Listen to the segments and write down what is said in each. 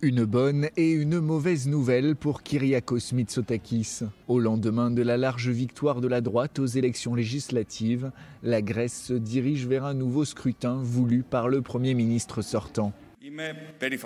Une bonne et une mauvaise nouvelle pour Kyriakos Mitsotakis. Au lendemain de la large victoire de la droite aux élections législatives, la Grèce se dirige vers un nouveau scrutin voulu par le Premier ministre sortant.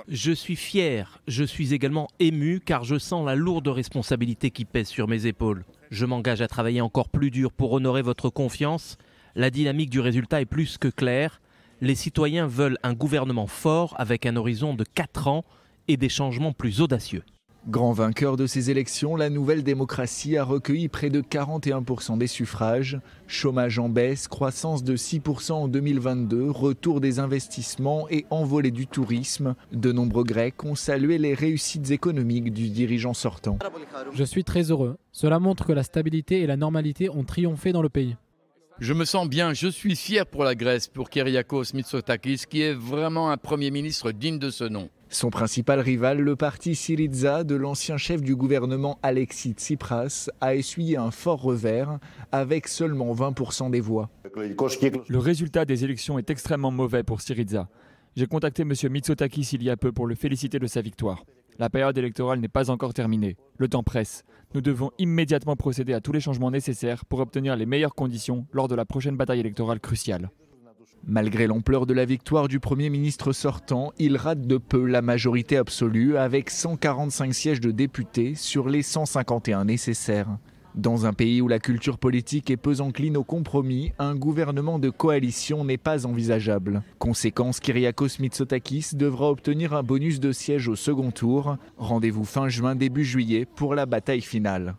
Je suis fier, je suis également ému car je sens la lourde responsabilité qui pèse sur mes épaules. Je m'engage à travailler encore plus dur pour honorer votre confiance. La dynamique du résultat est plus que claire. Les citoyens veulent un gouvernement fort avec un horizon de 4 ans et des changements plus audacieux. Grand vainqueur de ces élections, la nouvelle démocratie a recueilli près de 41% des suffrages. Chômage en baisse, croissance de 6% en 2022, retour des investissements et envolée du tourisme. De nombreux Grecs ont salué les réussites économiques du dirigeant sortant. Je suis très heureux. Cela montre que la stabilité et la normalité ont triomphé dans le pays. Je me sens bien, je suis fier pour la Grèce, pour Kyriakos Mitsotakis, qui est vraiment un Premier ministre digne de ce nom. Son principal rival, le parti Syriza de l'ancien chef du gouvernement Alexis Tsipras, a essuyé un fort revers avec seulement 20% des voix. Le résultat des élections est extrêmement mauvais pour Syriza. J'ai contacté M. Mitsotakis il y a peu pour le féliciter de sa victoire. La période électorale n'est pas encore terminée. Le temps presse. Nous devons immédiatement procéder à tous les changements nécessaires pour obtenir les meilleures conditions lors de la prochaine bataille électorale cruciale. Malgré l'ampleur de la victoire du Premier ministre sortant, il rate de peu la majorité absolue avec 145 sièges de députés sur les 151 nécessaires. Dans un pays où la culture politique est peu encline au compromis, un gouvernement de coalition n'est pas envisageable. Conséquence, Kyriakos Mitsotakis devra obtenir un bonus de siège au second tour. Rendez-vous fin juin, début juillet pour la bataille finale.